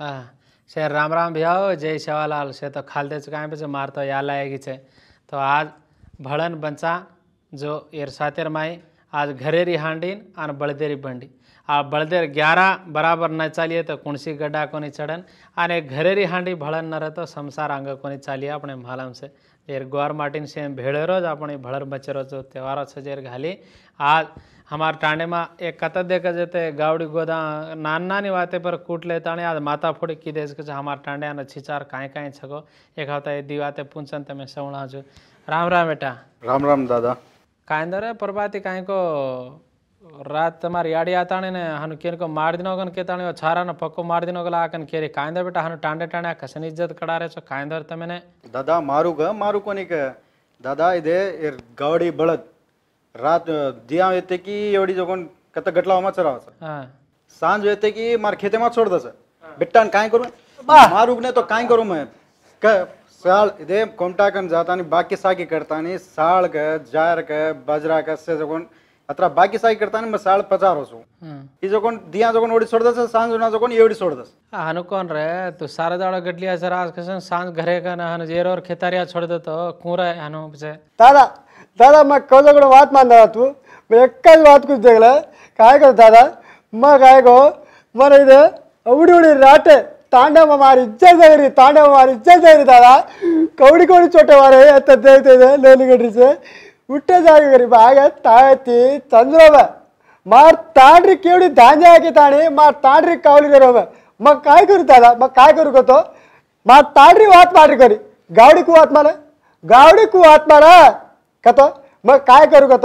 हाँ से राम राम भैया जय सेवालाल से तो खाल दे चुका है पे मार तो याल आएगी छे तो आज भड़न बंचा जो इरसातेर माई आज घरेरी हांडीन और बलदेरी बंडी आ बड़देर ग्यारह बराबर न चालिए तो कुणसी गड्ढा को नहीं चढ़न और एक घरेरी हांडी भड़न न रहे तो संसार अंग को नहीं चालिए अपने मालम से एर गौर मार्टिन से भेड़े रोज अपने भड़र बचेरो जो त्यौहार से जेर घाली આ અમારા ટાંડેમાં એ કત દેખ જ તે ગાવડી ગોદા નાની નાની વાતે પર કૂટ લેતાણે આ માતા ફોડી કીધે છે કે અમારા ટાંડ્યાનો છીચાર કાંઈ કાંઈ છકો એક આવતા એ દિવાતે પૂંછન તમે સવણા છો રામ રામ બેટા રામ રામ દાદા કાંઈ દરે પ્રભાતી કાંઈકો રાત તમારી યાડી આતાણે ને હનુ કેનકો માર દિનો કન કેતાણે છારાનો પક્કો માર દિનો ગલા આકન કેરી કાંઈ બેટા હનુ ટાંડે ટાંડે કસની ઇજ્જત કડારે છો કાંઈ દર તમે ને દાદા મારું ગ મારું કોની કે દાદા ઇદે ગાવડી બળદ रात दिया येते की एवढी जोगण कथा गटला होमाच रावाचा सांज येते की मार खेते मात सोड दसा बिट्टान काय करू मार उगने तो काय करू मैं क साल इधे कोमटा कन जाता नहीं बाकी साकी करता नहीं साल का जार का बाजरा का से जोगण अतरा बाकी साकी करता नहीं मैं पचार हो सो हम्म. ई जोगण दिया जोगण ओडी सोड दस सांज ना जोगण एवढी सोड दस हनु कोन रे तो सारा दाड़ा गटलिया सर आज कसन सांज घरे का ना हनु जेरो और खेतारिया छोड़ दे तो कूरा हनु से दादा दादा मग कसं कडे वात मानला तू मग एकाच वात कुठे जगला काय कर दादा मग काय गो मग इथे एवढी एवढी राटे తాండవ మారి ఇచ్చే దగ్గరి తాండవ మారి ఇచ్చే దగ్గర దాదా కౌడి కౌడి చొట్టవారే ఎంత దేవితే లేని గడిచే ఉట్టే జాగరి బాగా తాగెత్తి చంద్రవ మా తాండ్రి కేవుడి దాంజాకి తాని మా తాండ్రి కౌలి గరవ మా కాయకూరు దాదా మా కాయకూరు కొత్త మా తాండ్రి వాత్ మాట్రికొని గావడికు ఆత్మారా గావడికు ఆత్మారా कत मग काय करू कत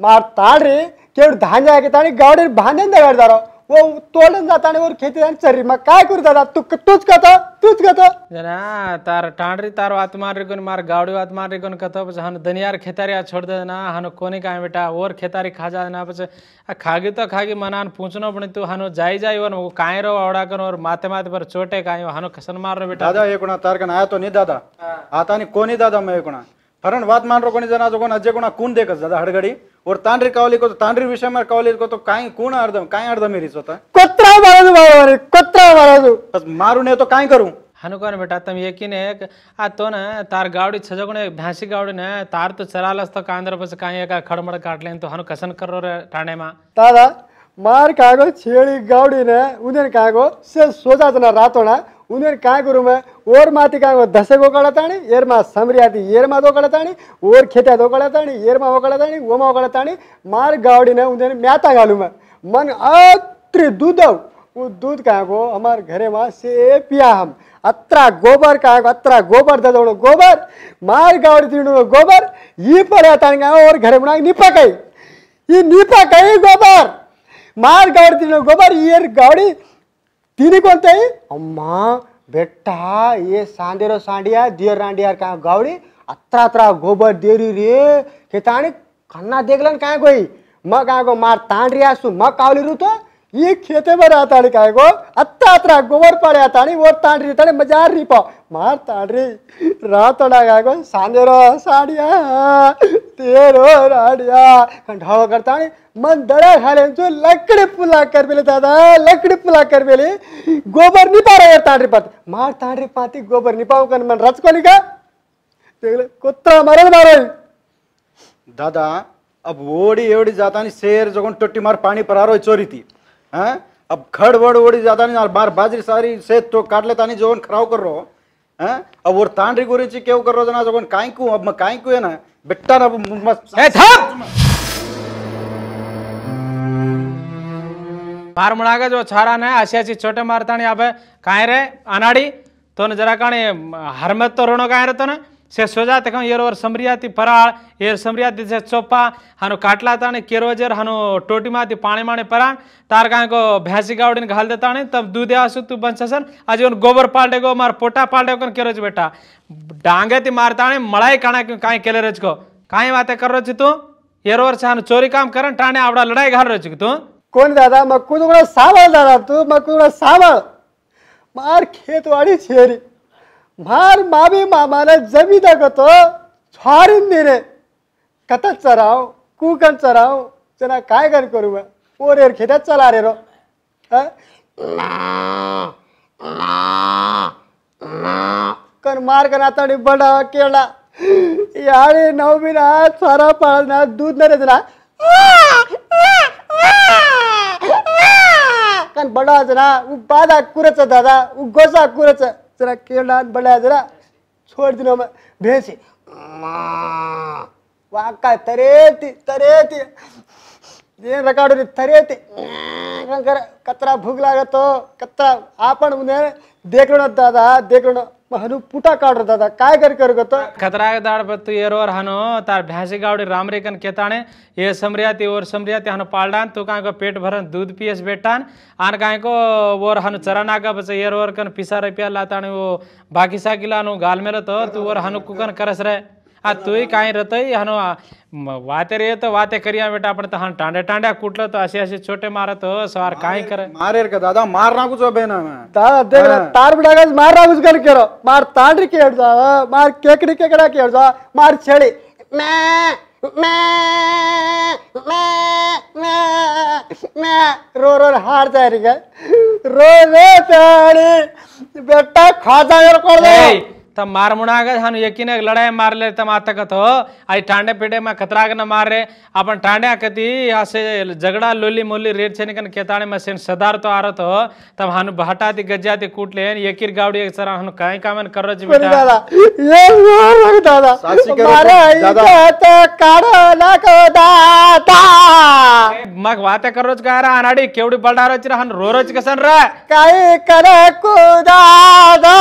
मार ताण रे धान धान्य आहे आणि गावडे भांदेन दगाड दारो वो तोडून जाता आणि वर खेती आणि चरी मग काय करू दादा तू तूच कत तूच कत जना तार टाण तार वात मार रे कोण मार गावडे वात मार रे कोण कत पछ हन दनियार खेतारी छोड़ दे ना हन कोने काय बेटा और खेतारी खा जा ना पछ खागे तो खागे मनान पूछनो पण तू हन जाई जाई वन काय रो आवडा कर और माथे माथे पर चोटे काय हन खसन मार रे बेटा दादा ये तार कन आया तो नहीं दादा आता नहीं कोणी दादा मैं कोणा हरण बात मान रोको जना जो अज्जे को कून देखा दादा हड़गड़ी और तांड्री कवली को तांड्री विषय में कवली को अर्धम कहीं अर्धम मेरी स्वतः कुत्रा मारा दू बाबा मारा मारू नहीं तो कहीं करूं हनुकान बेटा तुम यकीन है आ तो ना तार गावड़ी छजो ने भैंसी गावड़ी ने तार तो चरालस तो कांदर पर कहीं का खड़मड़ काट ले तो हनु कसन कर रहे टाने में दादा मार कागो छेड़ी गावड़ी ने उधर कागो से सोचा तो ना रातो ना उन्हें उनीहरू कहाँ कुरोमा ओर माथि कहाँ धसेको ओकडा ताणी एरमा सम्रियाति एरमा दोकडा ताणी ओर खेत्यात ओकडा ताणी एरमा ओकडा ताणी ओमा ओकडा ताणी मार ने उन्हें म्याता मैं मन अत्र दुधव वो दूध कहाँको हमार घरे घरेमा से पिया हम अत्रा गोबर कहाँको अत्रा गोबर दे ददवडो गोबर मार गावडी तिडो गोबर यी पर्या ताणी कहाँ ओर घरे बनाक ये निपा निपाकै गोबर मार गावडी तिडो गोबर एर गावडी तीन अन्त अम्मा बेटा ये साँधेरो साँडिया दियर राँडियार कहाँ गाउडी अत्रा अत्रा गोबर देरी रे खेताणी देख देख्लन कहाँ गई म कहाँको मार ताँड्रिया छु म काउली रु खेते में रहता का गो अत्ता अत्रा गोबर पड़े आता और ताड़ी ते मजार रिप मार ताड़ी रातड़ा गाय गो सांजरो साड़िया तेरो राड़िया ढाड़ो करता मन दड़ा खा ले जो लकड़ी पुला कर बेले दादा लकड़ी पुला कर बेले गोबर नहीं पा रहे ताड़ी पत मार ताड़ी पाती गोबर दादा अब ओड़ी एवड़ी जाता शेर जो टट्टी मार पानी पर चोरी थी हैं अब खड़ वड़ वड़ी ज्यादा नहीं बार बाजरी सारी सेत तो काट लेता नहीं जोन खराब कर रो हैं अब और तांड्री गुरीची केव कर रहो जना जोन काई अब मैं काई है ना बिट्टा ना मस्त मार मणागे जो छारा ने आशियाची छोटे मारताणी आप काय रे अनाड़ी तो जरा काणी हरमत तो रोनो काय रे तो ना ಶೇಷೋಜಾತಕಂ ಏರೋವರ್ ಸಂಬ್ರಿಯಾತಿ ಪರಾಳ ಏರ್ ಸಂಬ್ರಿಯಾತಿ ಶೇಷೋಪ್ಪ ಹಾನು ಕಾಟ್ಲಾತಾಣೆ ಕೇರೋಜರ್ ಹಾನು ಟೋಟಿ ಮಾತಿ ಪಾಣೆ ಮಾಣೆ ಪರಾಣ ತಾರ ಕಾಂಗೋ ಭ್ಯಾಸಿ ಗಾವಡಿನ ಘಾಲ್ ದೇತಾಣೆ ತब दूधे आसु तू बंससन आज उन गोबर पाल्डे को मार पोटा पाल्डे को केरोज बेटा डांगे ती मारताणे मलाई काणा कहीं केले रोज को काई बातें कर रोज तू येरोवर छान चोरी काम करन टाणे आवड़ा लड़ाई घाल रोज तू कोण दादा मक्कू तुकडा दादा तू मक्कू तुकडा मार खेतवाडी छेरी भार मावे मामाने जमी दगत छारून दिले कत चराव कुकन चराव जना काय गर करू मोरेर खेड्यात चला रे कर मार मार्ग नाता बडा केला याळी नवमी ना सारा ना दूध नरे दिला कारण बडा जरा उ बाधा कुरच दादा उ गोसा कुरच जरा केड़ा बढ़ा जरा छोड़ दिनों में भैंस वाका तरेती तरेती ये रकाडो रे तरेती कचरा भूख लागतो कचरा आपण उन्हें देख लो दादा देख लो ಹನು ಪುಟ ಕಾಡ್ರದಾದ ಕಾಯ್ಗರ್ ಕರ್ಗತ ಖತರಾಗ ದಾಡ್ ಬತ್ತು ಏರೋರ್ ಹನು ತಾರ್ ಭ್ಯಾಸಿ ಗಾವಡಿ ರಾಮರೇಕನ್ ಕೇತಾಣೆ ये समरियाती और समरियाती हन पालडान तो कांको पेट भरन दूध पीएस बेटान आन कांको और हन चराना का बस येर और कन पिसा रुपया लाताने वो बाकी सा गिलानो गाल में तो तू और हन कुकन करस रहे तु तुय कांय रतय हांव वातेर येत वाते करया बेटा पण हांव टांड्या टांड्या कुटलो तो असे असे छोटे मारत हो सवार काय कर मारेर का दादा मारना कुछ बे ना देख तार बिटा का मारना कुछ कर केरो मार तांड्री केड़ जा मार केकड़ी केकड़ा केड़ जा मार छेड़ी मैं मैं मैं मैं मैं रो रो हार जा रही है रो रो बेटा खा जा कर दे तब मार मुड़ाग हम हाँ, यकीन लड़ाई मार ले तम आतकत हो आई ठांडे पेटे में के न मार रहे अपन ठांडे आकती यहाँ से झगड़ा लोली मोली रेट छे निकन केताने में सदार तो आरत हो तो। तब हनु हाँ, भाटा दी गज्जा दी कूट ले यकीर गावड़ी एक सरा हनु हाँ, काई कामन कर रज बेटा दादा ये मार दादा मारे तो, दादा तो ना को दाता मग बातें कर रोज कह रहा अनाड़ी केवड़ी बड़ा रोज रहन रो कसन काई करे दादा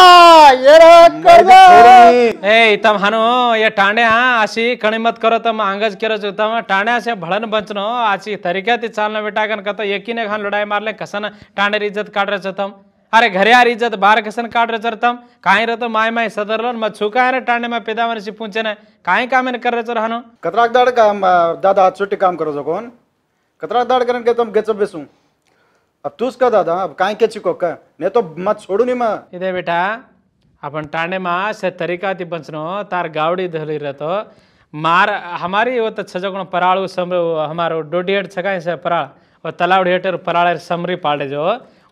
ये ए तम हनु ये टाण्या हाँ, अशी मत करो तम अंगज केरो तम टाण्या से भळन बचनो आची तरीका ती चालना बेटाकन कत एकीने खान हाँ लड़ाई मार ले कसन टाणे इज्जत काट रहे तम अरे घर यार इज्जत बार कसन काट रहे चर तम काहे रतो माय माय सदर लो मत छुका है टाणे में पिता मन सी पूछे ने काम कर रहे चर हनु कतराक दाड का दादा छुट्टी काम करो जो कोन कतराक दाड करन के तुम गेचब बेसू अब तू उसका दादा अब कहीं के छिको का नहीं तो मत छोड़ू नहीं मैं इधर बेटा अपन टाणे में से तरीका थी बचनो तार गावड़ी धोली तो मार हमारी वो तो छजगण पराड़ समर हमारो डोडी हेट छका से पराल वो तलावड़ हेठ पराल समरी पाड़े जो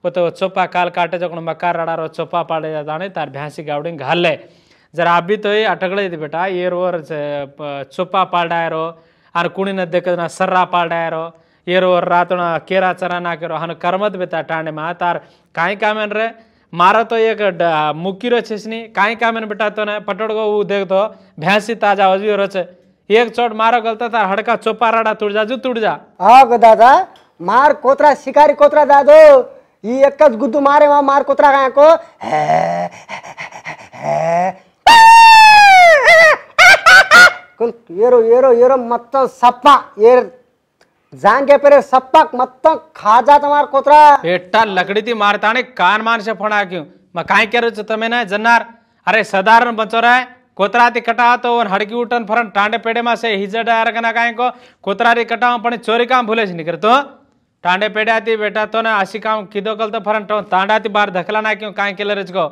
वो तो चोपा काल काटे जगण मकार रड़ा रो चोपा पाड़े जाता नहीं तार भैंसी गावड़ी घाल जरा अभी तो ये अटकड़े थी बेटा ये रोर चोपा पाड़ा रो आर कुणी ने देख ना सर्रा पाड़ा रो ये रोर रात केरा चरा ना करो हन कर्मत बेटा टाणे में तार कहीं कामन रहे मारा तो एक मुक्की रचे कहीं का मैंने बेटा तो ना पटोड़ को देख तो भैंसी ताजा हो जी एक चोट मारो गलता था हड़का चोपाराड़ा तुड़ जा जो तुड़ जा हाँ दादा मार कोतरा शिकारी कोतरा दादो ये एक गुद्दू मारे वहां मार कोतरा गाय को है, येरो येरो येरो मत सप्पा येर જાંગે પેરે સપ્પક મત્તક ખાજા તમાર કોતરા બેટા લકડીથી મારતાને કાન માન છે ફણાક્યું માં કાઈ કર્યું છે તમે ને જન્નાર અરે સધારણ બચોરાય કોતરાથી કટાતો અને હડકી ઉઠન ફરણ ટાંડે પેડેમાં છે હિજડા અરગના કાંઈ કો કોતરારી કટાવ પણ ચોરી કામ ભૂલે છે નીકળતો ટાંડે પેડ્યાથી બેટા તો ને આશી કામ કીધો કલતો ફરણ ટાંડાથી બહાર ધકલા નાખ્યું કાંઈ કેલે રચકો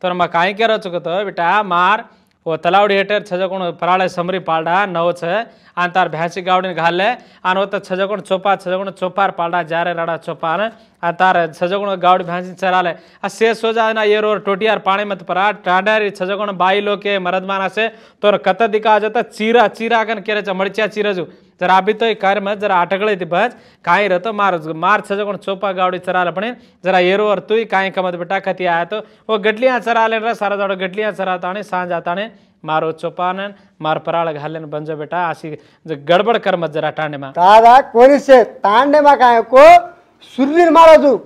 તો માં કાંઈ કેરો ચુકો તો બેટા માર वो तलावड़ी हेटर छजकोण पराड़े समरी पालडा नव छ आंतार भैंसी गावड़ी घाले आन वो छजकोण चोपा छजकोण चोपार पालडा जारे राड़ा चोपान तार छजकोण गावड़ी भैंसी चराले आ शेष हो जाए ना ये रोर टोटियार पानी मत परा टांडारी छजकोण बाई लो के मरदमाना से तो कत दिखा जाता चीरा चीरा कन केरे मड़चिया चीरजू जर तो कार्य जरा जर आटकळेती पच काय रहतो मार मार सजा कोण चोपा गावडी चरा पण जरा एरोवर तुई काय कमत बेटा कथी आया तो वो गडलियां चराले रा सारा जाडो गडलियां चरा ने सांझ आता मारो चोपानन मार पराल घालन बंजो बेटा आशी गडबड कर मत जरा टांडे मा दादा कोणी से तांडे मा काय को सुरीर मारो तू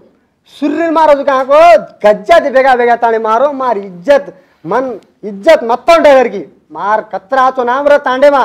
सुरीर मारो तू काय को गज्जा दे बेगा बेगा ताने मारो मार इज्जत मन इज्जत मत तोंडे की मार कतरा तो नाम रे तांडे मा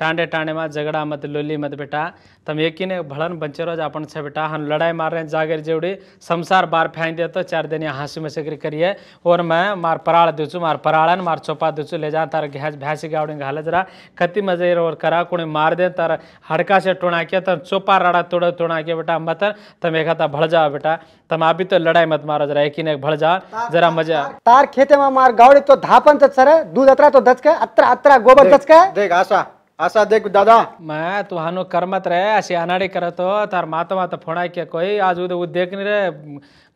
टाँडे टाँडे माँ झगड़ा मत लोली मत बेटा तम यकीन भड़न बंचे रोज अपन छे बेटा हम लड़ाई मार रहे हैं जागर जेवड़ी संसार बार फेंक दे तो चार दिन हंसी मसकरी करिए और मैं मार पराल दे चु मार पराड़न मार चौपा दे चु ले जा तार घैस भैंस गावड़ी घाल जरा कति मजे और करा कुणी मार दे तार हड़का से टोणा किया तम चौपा राड़ा तोड़ टोणा किया बेटा मत तम एक हाथा भड़ जाओ बेटा तम अभी तो लड़ाई मत मारो जरा यकीन एक भड़ जाओ जरा मजा तार खेते में मार गावड़ी तो धापन तो सर दूध अतरा तो धचका अतरा अतरा गोबर धचका देख आशा ಆಸಾ ದೇಕ್ ದಾದಾ ಮಾ ತುಹಾನು ಕರ್ಮತ್ರೆ ಆಸಿ ಅನಾಡಿ ಕರತೋ ತಾರ್ ಮಾತ ಮಾತ ಫೋಣಾಕ್ಯ ಕೊಯ್ ಆಜ್ ಉದ ಉದ್ದೇಕ್ನಿರೆ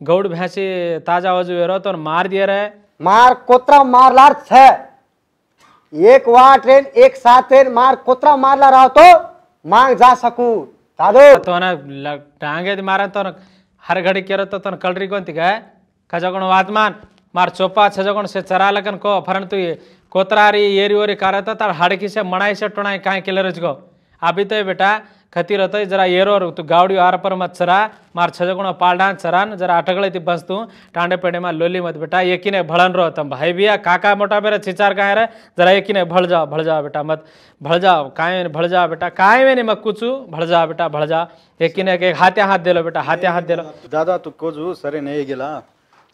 ಗೌಡ್ ಭ್ಯಾಸಿ ತಾಜಾ वजू एरो तो मार दिए रे मार कोतरा मार लार छ एक वार ट्रेन एक साथ ट्रेन मार कोतरा मार ला रहा तो मांग जा सकू दादो तो ना टांगे मारा तो हर घड़ी केरो तो तन कलरी कोन खजगण वातमान मार चोपा छजगण से चरा लगन को फरन तू कोतरारी एरी ओरी कर था तार हाड़की से मणाई से टोणाई कहाँ के रच गो अभी तो बेटा खती रहते जरा येरो तू तो गावड़ी आर पर मत सरा मार छज गुण पालडान सरान जरा अटकड़े ती बस तू टांडे पेड़े में लोली मत बेटा यकीन है भड़न रो तम भाई भैया काका मोटा बेरा छिचार कहाँ रे जरा यकीन है भड़ जाओ भड़ जाओ बेटा मत भड़ जाओ काय भड़ जाओ बेटा काय में नहीं मत कुछ भड़ जाओ बेटा भड़ जा यकीन है कि हाथ दे लो बेटा हाथे हाथ दे लो दादा तू कोजू सरे नहीं गिला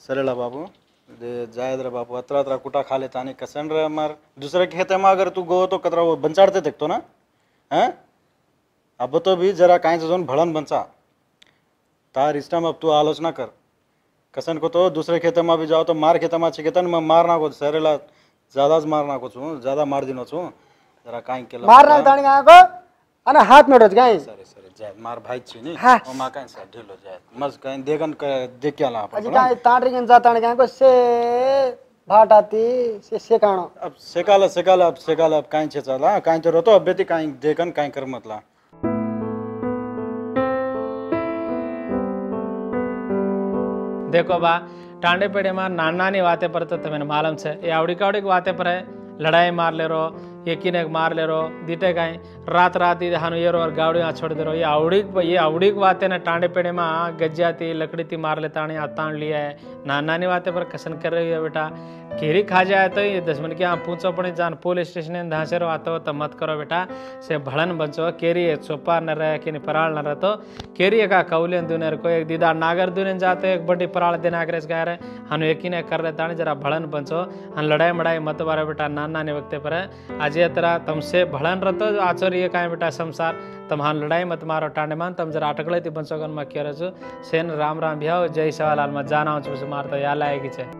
सरेला बाबू जायद रे बापू अतरा अतरा कुटा खा लेता नहीं कसन रे हमार दूसरे खेते में अगर तू गो तो कतरा वो बंचाड़ते देखतो ना हैं अब तो भी जरा कहीं से जोन भड़न बंचा तार रिश्ता में अब तू आलोचना कर कसन को तो दूसरे खेत में भी जाओ तो मार खेते में चिकेतन में मारना को सरेला ज्यादा मारना को ज्यादा मार दिनो छू जरा कहीं के मारना ताणी को हाथ में डोज गाइस जाए मार भाई छी नी ओ मा काई सा ढील जाए मज काई देगन के ला अपन ताड़ गन को से भाटाती से अब सेकाला सेकाला अब सेकाला अब छे चला काई तो रोतो अब बेती काई देगन काई कर मतला देखो बा ટાંડે પેઢીમાં નાની पर વાતે પર તો તમને ये मार ले रो गाय रात रात छोड़ दे ಎಕ್ಕಿನಾಗ ಮಾರ್ಲಿರೋ ದಿಟೆಗಾಯಿ ರಾತ್ ರಾತಿ ಹನುಯರು ಅವ್ರ ಗಾವಡಿ ಹಚ್ಚಿಡಿದ್ರು ಈ ಅವಡಿಗೆ ಈ ಅವಡಿಗೆ ವಾತೆನ ಟಾಂಡೆ ಪೇಣೆಮ ಗಜ್ಜಾತಿ ಲಕಡಿತಿ ಮಾರ್ಲೆ लिया है ना ನಾನಿ बातें पर कसन कर रही है बेटा केरी खा जाए तो ये दस मिनट के यहाँ पूछो पड़े जान पुलिस स्टेशन धाँसे रो आते हो तो मत करो बेटा से भड़न बचो केरी है चोपा न रहे कि पराल न रहे तो केरी का कौले दुनियर को एक दीदा नागर दुनियन जाते एक बड़ी पराल देना आकर गए रहे हम यकीन कर रहे था जरा भड़न बचो हम लड़ाई मड़ाई मत बारे बेटा नाना ने वक्त पर आज जेतरा तमसे भळण रत आचर्य काय बेटा संसार तमहान लड़ाई मत मारो टांडे मान तम जरा अटकले ती बनसोगन मा केरछु सेन राम राम भ्याउ जय सवालाल मा जानाउ छु मार त या लागेकी छ